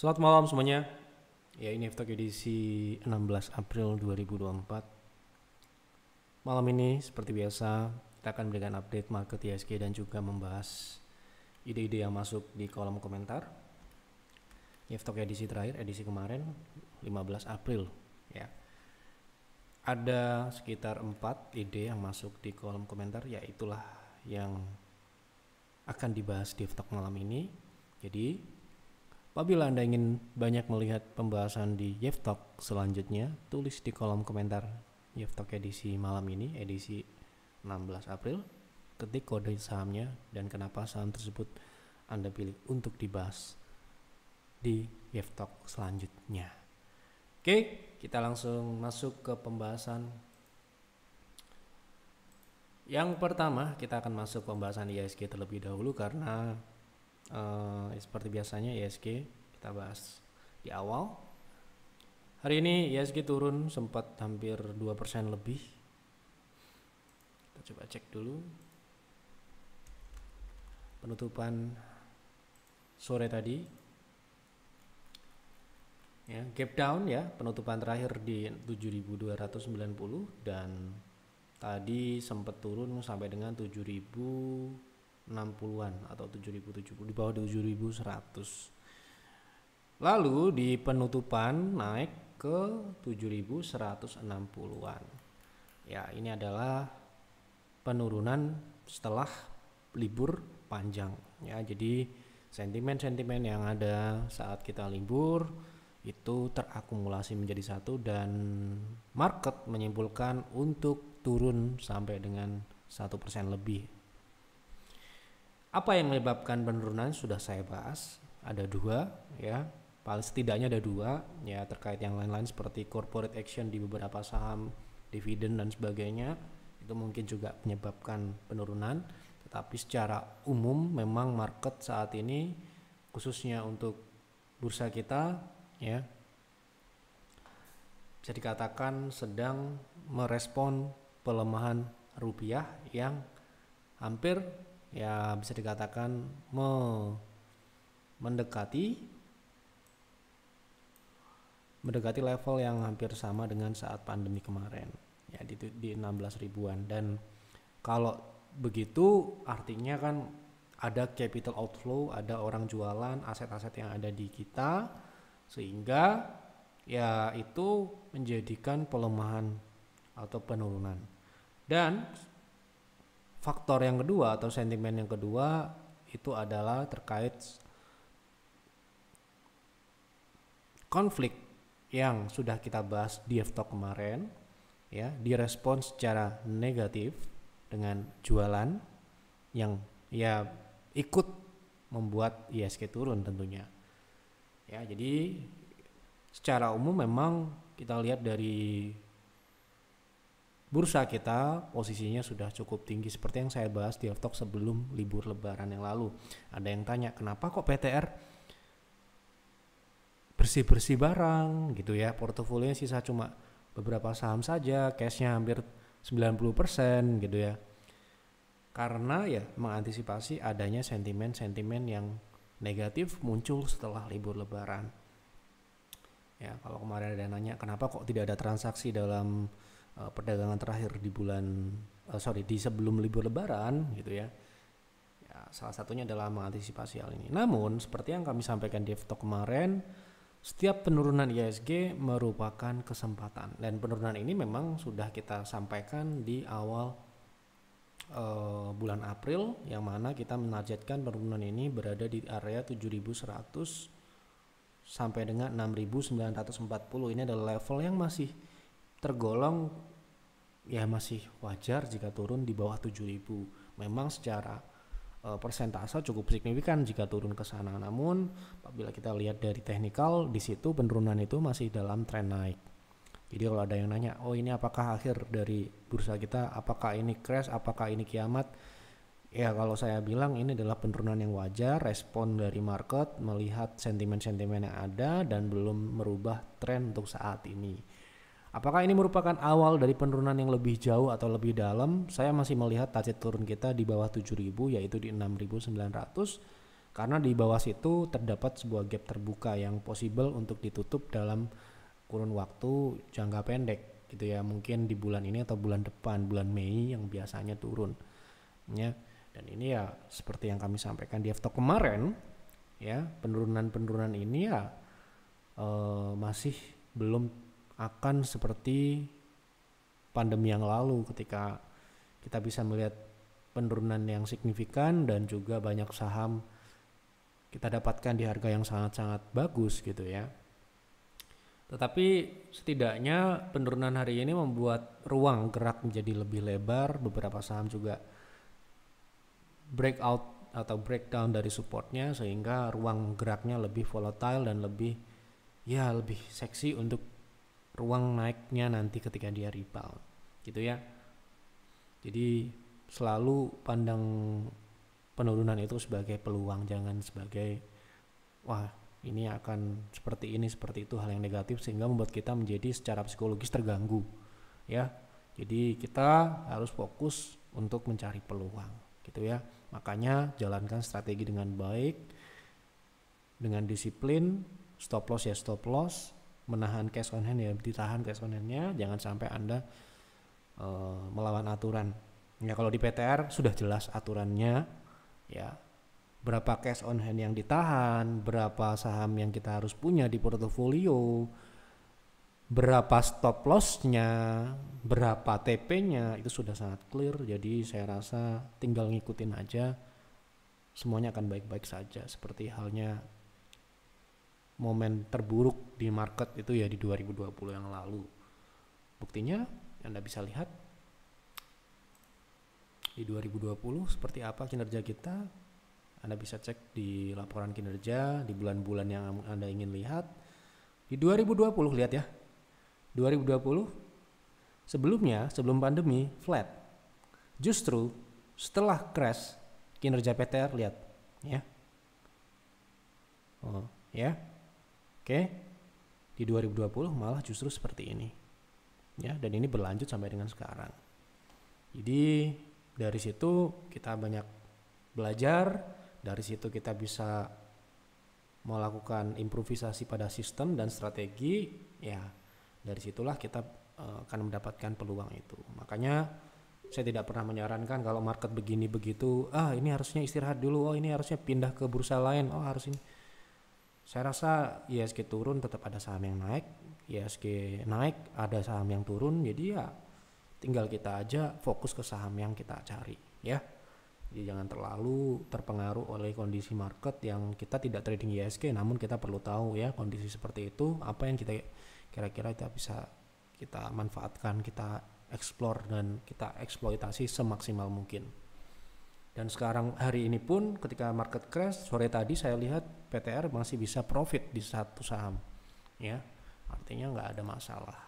Selamat malam semuanya. Ya ini Eftok edisi 16 April 2024. Malam ini seperti biasa kita akan memberikan update market ISG dan juga membahas ide-ide yang masuk di kolom komentar. Eftok edisi terakhir, edisi kemarin 15 April ya. Ada sekitar 4 ide yang masuk di kolom komentar ya itulah yang akan dibahas di Eftok malam ini. Jadi Apabila Anda ingin banyak melihat pembahasan di Jeff selanjutnya, tulis di kolom komentar Jeff edisi malam ini, edisi 16 April, ketik kode sahamnya dan kenapa saham tersebut Anda pilih untuk dibahas di Jeff selanjutnya. Oke, kita langsung masuk ke pembahasan yang pertama, kita akan masuk pembahasan ISG terlebih dahulu karena uh, seperti biasanya ISG kita bahas di awal. Hari ini ISG turun sempat hampir 2% lebih. Kita coba cek dulu. Penutupan sore tadi. Ya, gap down ya, penutupan terakhir di 7290 dan tadi sempat turun sampai dengan 7000 60-an atau 7070 di bawah 7100. Lalu di penutupan naik ke 7160-an. Ya, ini adalah penurunan setelah libur panjang ya. Jadi sentimen-sentimen yang ada saat kita libur itu terakumulasi menjadi satu dan market menyimpulkan untuk turun sampai dengan satu persen lebih apa yang menyebabkan penurunan sudah saya bahas. Ada dua ya. Paling setidaknya ada dua ya terkait yang lain-lain seperti corporate action di beberapa saham, dividen dan sebagainya itu mungkin juga menyebabkan penurunan. Tetapi secara umum memang market saat ini khususnya untuk bursa kita ya bisa dikatakan sedang merespon pelemahan rupiah yang hampir ya bisa dikatakan me mendekati mendekati level yang hampir sama dengan saat pandemi kemarin ya di, di 16 ribuan dan kalau begitu artinya kan ada capital outflow ada orang jualan aset-aset yang ada di kita sehingga ya itu menjadikan pelemahan atau penurunan dan faktor yang kedua atau sentimen yang kedua itu adalah terkait konflik yang sudah kita bahas di talk kemarin ya direspon secara negatif dengan jualan yang ya ikut membuat ISG turun tentunya ya jadi secara umum memang kita lihat dari bursa kita posisinya sudah cukup tinggi seperti yang saya bahas di Talk sebelum libur lebaran yang lalu. Ada yang tanya kenapa kok PTR bersih-bersih barang gitu ya, portofolionya sisa cuma beberapa saham saja, cashnya hampir 90% gitu ya. Karena ya mengantisipasi adanya sentimen-sentimen yang negatif muncul setelah libur lebaran. Ya, kalau kemarin ada yang nanya kenapa kok tidak ada transaksi dalam Eh, perdagangan terakhir di bulan uh, sorry di sebelum libur lebaran gitu ya. ya salah satunya adalah mengantisipasi hal ini namun seperti yang kami sampaikan di Evto kemarin setiap penurunan ISG merupakan kesempatan dan penurunan ini memang sudah kita sampaikan di awal uh, bulan April yang mana kita menargetkan penurunan ini berada di area 7100 sampai dengan 6940 ini adalah level yang masih tergolong ya masih wajar jika turun di bawah 7000 memang secara uh, persentase cukup signifikan jika turun ke sana namun apabila kita lihat dari teknikal di situ penurunan itu masih dalam tren naik jadi kalau ada yang nanya oh ini apakah akhir dari bursa kita apakah ini crash apakah ini kiamat ya kalau saya bilang ini adalah penurunan yang wajar respon dari market melihat sentimen-sentimen yang ada dan belum merubah tren untuk saat ini Apakah ini merupakan awal dari penurunan yang lebih jauh atau lebih dalam? Saya masih melihat target turun kita di bawah 7000 yaitu di 6900 karena di bawah situ terdapat sebuah gap terbuka yang possible untuk ditutup dalam kurun waktu jangka pendek gitu ya mungkin di bulan ini atau bulan depan bulan Mei yang biasanya turun ya dan ini ya seperti yang kami sampaikan di Eftok kemarin ya penurunan-penurunan ini ya eh, masih belum akan seperti pandemi yang lalu ketika kita bisa melihat penurunan yang signifikan dan juga banyak saham kita dapatkan di harga yang sangat-sangat bagus gitu ya. Tetapi setidaknya penurunan hari ini membuat ruang gerak menjadi lebih lebar, beberapa saham juga breakout atau breakdown dari supportnya sehingga ruang geraknya lebih volatile dan lebih ya lebih seksi untuk ruang naiknya nanti ketika dia rebound gitu ya jadi selalu pandang penurunan itu sebagai peluang jangan sebagai wah ini akan seperti ini seperti itu hal yang negatif sehingga membuat kita menjadi secara psikologis terganggu ya jadi kita harus fokus untuk mencari peluang gitu ya makanya jalankan strategi dengan baik dengan disiplin stop loss ya stop loss menahan cash on hand ya ditahan cash on handnya jangan sampai anda e, melawan aturan ya kalau di PTR sudah jelas aturannya ya berapa cash on hand yang ditahan berapa saham yang kita harus punya di portofolio berapa stop lossnya berapa TP-nya itu sudah sangat clear jadi saya rasa tinggal ngikutin aja semuanya akan baik-baik saja seperti halnya momen terburuk di market itu ya di 2020 yang lalu. Buktinya Anda bisa lihat di 2020 seperti apa kinerja kita. Anda bisa cek di laporan kinerja di bulan-bulan yang Anda ingin lihat. Di 2020 lihat ya. 2020 sebelumnya sebelum pandemi flat. Justru setelah crash kinerja PTR lihat ya. Oh, ya Oke. Di 2020 malah justru seperti ini. Ya, dan ini berlanjut sampai dengan sekarang. Jadi dari situ kita banyak belajar, dari situ kita bisa melakukan improvisasi pada sistem dan strategi, ya. Dari situlah kita eh, akan mendapatkan peluang itu. Makanya saya tidak pernah menyarankan kalau market begini begitu ah ini harusnya istirahat dulu oh ini harusnya pindah ke bursa lain oh harus ini saya rasa ISG turun tetap ada saham yang naik ISG naik ada saham yang turun jadi ya tinggal kita aja fokus ke saham yang kita cari ya jadi jangan terlalu terpengaruh oleh kondisi market yang kita tidak trading ISG namun kita perlu tahu ya kondisi seperti itu apa yang kita kira-kira kita bisa kita manfaatkan kita explore dan kita eksploitasi semaksimal mungkin dan sekarang hari ini pun ketika market crash sore tadi saya lihat PTR masih bisa profit di satu saham. Ya, artinya nggak ada masalah.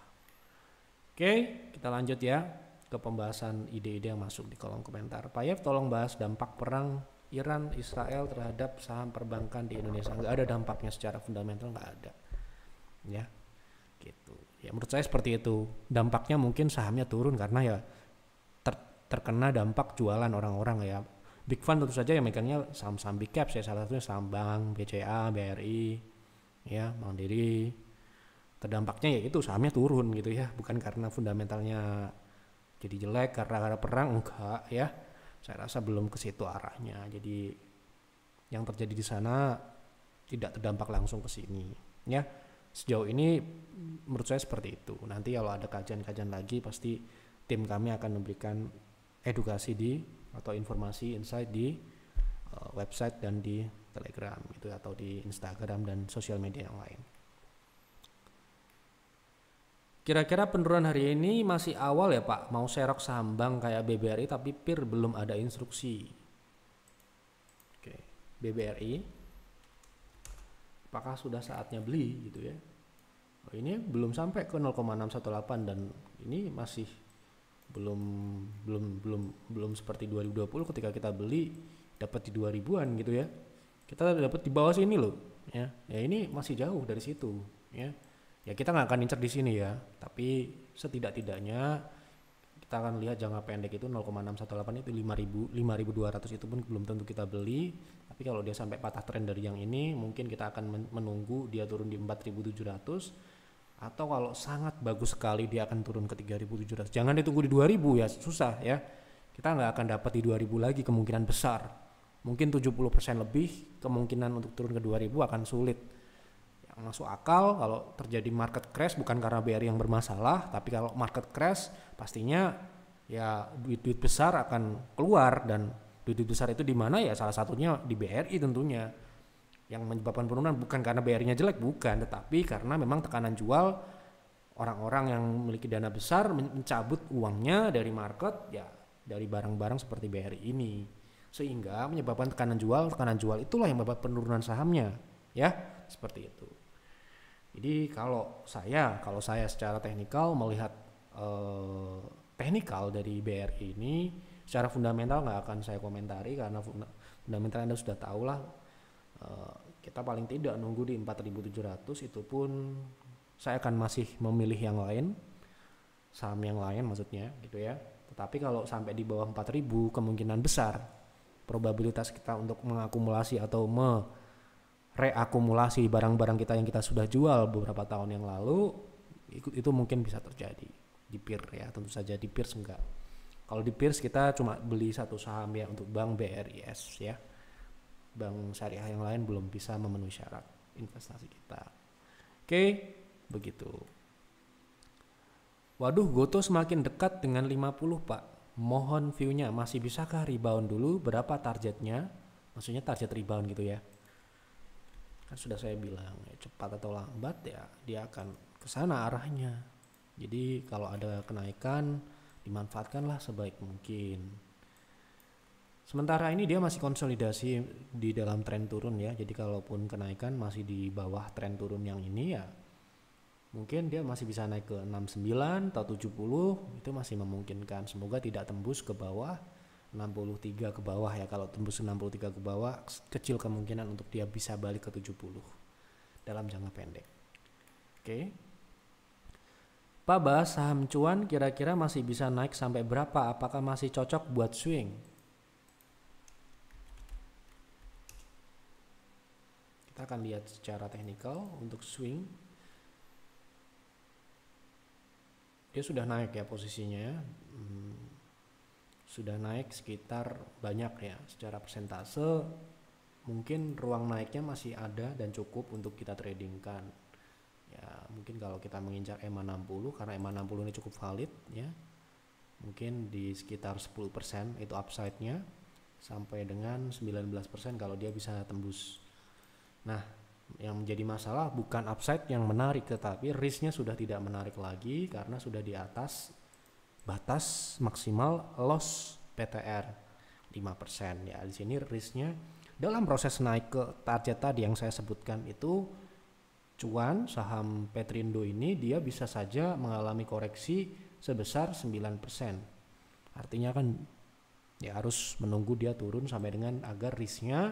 Oke, kita lanjut ya ke pembahasan ide-ide yang masuk di kolom komentar. Pak Yev tolong bahas dampak perang Iran Israel terhadap saham perbankan di Indonesia. Nggak ada dampaknya secara fundamental nggak ada. Ya, gitu. Ya menurut saya seperti itu. Dampaknya mungkin sahamnya turun karena ya terkena dampak jualan orang-orang ya Big Fund tentu saja yang megangnya saham-saham big cap saya salah satunya saham bank, BCA, BRI, ya Mandiri. Terdampaknya ya itu sahamnya turun gitu ya, bukan karena fundamentalnya jadi jelek karena ada perang enggak ya. Saya rasa belum ke situ arahnya. Jadi yang terjadi di sana tidak terdampak langsung ke sini ya. Sejauh ini menurut saya seperti itu. Nanti kalau ada kajian-kajian lagi pasti tim kami akan memberikan edukasi di atau informasi insight di uh, website dan di Telegram gitu atau di Instagram dan sosial media yang lain. Kira-kira penurunan hari ini masih awal ya Pak, mau serok sambang kayak BBRI tapi PIR belum ada instruksi. Oke, BBRI apakah sudah saatnya beli gitu ya? Oh, ini belum sampai ke 0,618 dan ini masih belum belum belum belum seperti 2020 ketika kita beli dapat di 2000-an gitu ya. Kita dapat di bawah sini loh ya. Ya ini masih jauh dari situ ya. Ya kita nggak akan incer di sini ya, tapi setidak-tidaknya kita akan lihat jangka pendek itu 0,618 itu 5000 5200 itu pun belum tentu kita beli, tapi kalau dia sampai patah tren dari yang ini mungkin kita akan menunggu dia turun di 4700 atau kalau sangat bagus sekali dia akan turun ke 3.700. Jangan ditunggu di 2.000 ya, susah ya. Kita nggak akan dapat di 2.000 lagi kemungkinan besar. Mungkin 70% lebih kemungkinan untuk turun ke 2.000 akan sulit. Yang masuk akal kalau terjadi market crash bukan karena BRI yang bermasalah, tapi kalau market crash pastinya ya duit-duit besar akan keluar dan duit-duit besar itu di mana ya salah satunya di BRI tentunya yang menyebabkan penurunan bukan karena BR-nya jelek bukan tetapi karena memang tekanan jual orang-orang yang memiliki dana besar mencabut uangnya dari market ya dari barang-barang seperti BRI ini sehingga menyebabkan tekanan jual tekanan jual itulah yang membuat penurunan sahamnya ya seperti itu jadi kalau saya kalau saya secara teknikal melihat eh, teknikal dari BRI ini secara fundamental nggak akan saya komentari karena fundamental anda sudah tahu lah Eh, kita paling tidak nunggu di 4.700 itu pun saya akan masih memilih yang lain saham yang lain maksudnya gitu ya tetapi kalau sampai di bawah 4000 kemungkinan besar probabilitas kita untuk mengakumulasi atau mereakumulasi barang-barang kita yang kita sudah jual beberapa tahun yang lalu itu mungkin bisa terjadi di peer ya tentu saja di peers enggak kalau di peers kita cuma beli satu saham ya untuk bank BRIS ya bank syariah yang lain belum bisa memenuhi syarat investasi kita. Oke, begitu. Waduh, Goto semakin dekat dengan 50, Pak. Mohon view-nya masih bisakah rebound dulu? Berapa targetnya? Maksudnya target rebound gitu ya. Kan sudah saya bilang, ya, cepat atau lambat ya dia akan ke sana arahnya. Jadi kalau ada kenaikan dimanfaatkanlah sebaik mungkin. Sementara ini dia masih konsolidasi di dalam tren turun ya. Jadi kalaupun kenaikan masih di bawah tren turun yang ini ya mungkin dia masih bisa naik ke 69 atau 70 itu masih memungkinkan. Semoga tidak tembus ke bawah 63 ke bawah ya. Kalau tembus 63 ke bawah kecil kemungkinan untuk dia bisa balik ke 70 dalam jangka pendek. Oke. Okay. Pak Bas, saham cuan kira-kira masih bisa naik sampai berapa? Apakah masih cocok buat swing? Kita akan lihat secara teknikal untuk swing. Dia sudah naik ya posisinya ya. Hmm, sudah naik sekitar banyak ya secara persentase mungkin ruang naiknya masih ada dan cukup untuk kita tradingkan ya mungkin kalau kita menginjak EMA 60 karena EMA 60 ini cukup valid ya mungkin di sekitar 10% itu upside-nya sampai dengan 19% kalau dia bisa tembus Nah, yang menjadi masalah bukan upside yang menarik tetapi risknya sudah tidak menarik lagi karena sudah di atas batas maksimal loss PTR 5%. Ya, di sini risknya dalam proses naik ke target tadi yang saya sebutkan itu cuan saham Petrindo ini dia bisa saja mengalami koreksi sebesar 9%. Artinya kan ya harus menunggu dia turun sampai dengan agar risknya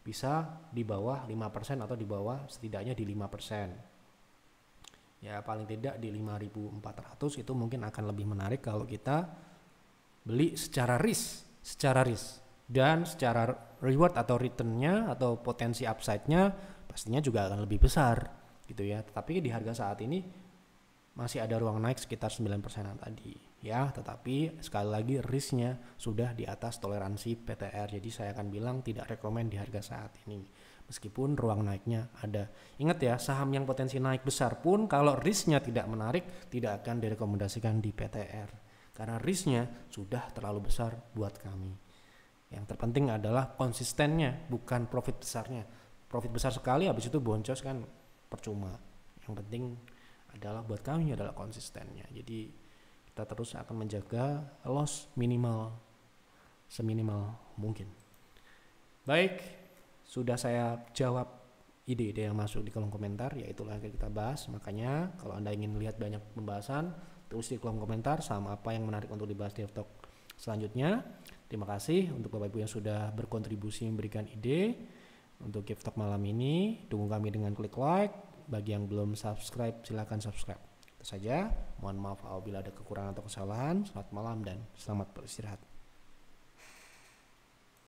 bisa di bawah 5% atau di bawah setidaknya di 5%. Ya, paling tidak di 5.400 itu mungkin akan lebih menarik kalau kita beli secara risk, secara risk dan secara reward atau returnnya atau potensi upside-nya pastinya juga akan lebih besar gitu ya. Tetapi di harga saat ini masih ada ruang naik sekitar 9 persenan tadi ya tetapi sekali lagi risknya sudah di atas toleransi PTR jadi saya akan bilang tidak rekomend di harga saat ini meskipun ruang naiknya ada ingat ya saham yang potensi naik besar pun kalau risknya tidak menarik tidak akan direkomendasikan di PTR karena risknya sudah terlalu besar buat kami yang terpenting adalah konsistennya bukan profit besarnya profit besar sekali habis itu boncos kan percuma yang penting adalah buat kami adalah konsistennya. Jadi kita terus akan menjaga loss minimal seminimal mungkin. Baik, sudah saya jawab ide-ide yang masuk di kolom komentar, yaitu yang kita bahas. Makanya kalau Anda ingin lihat banyak pembahasan, tulis di kolom komentar sama apa yang menarik untuk dibahas di Talk selanjutnya. Terima kasih untuk Bapak Ibu yang sudah berkontribusi memberikan ide untuk gift Talk malam ini. Dukung kami dengan klik like, bagi yang belum subscribe, silahkan subscribe. Itu saja. Mohon maaf apabila ada kekurangan atau kesalahan. Selamat malam dan selamat beristirahat.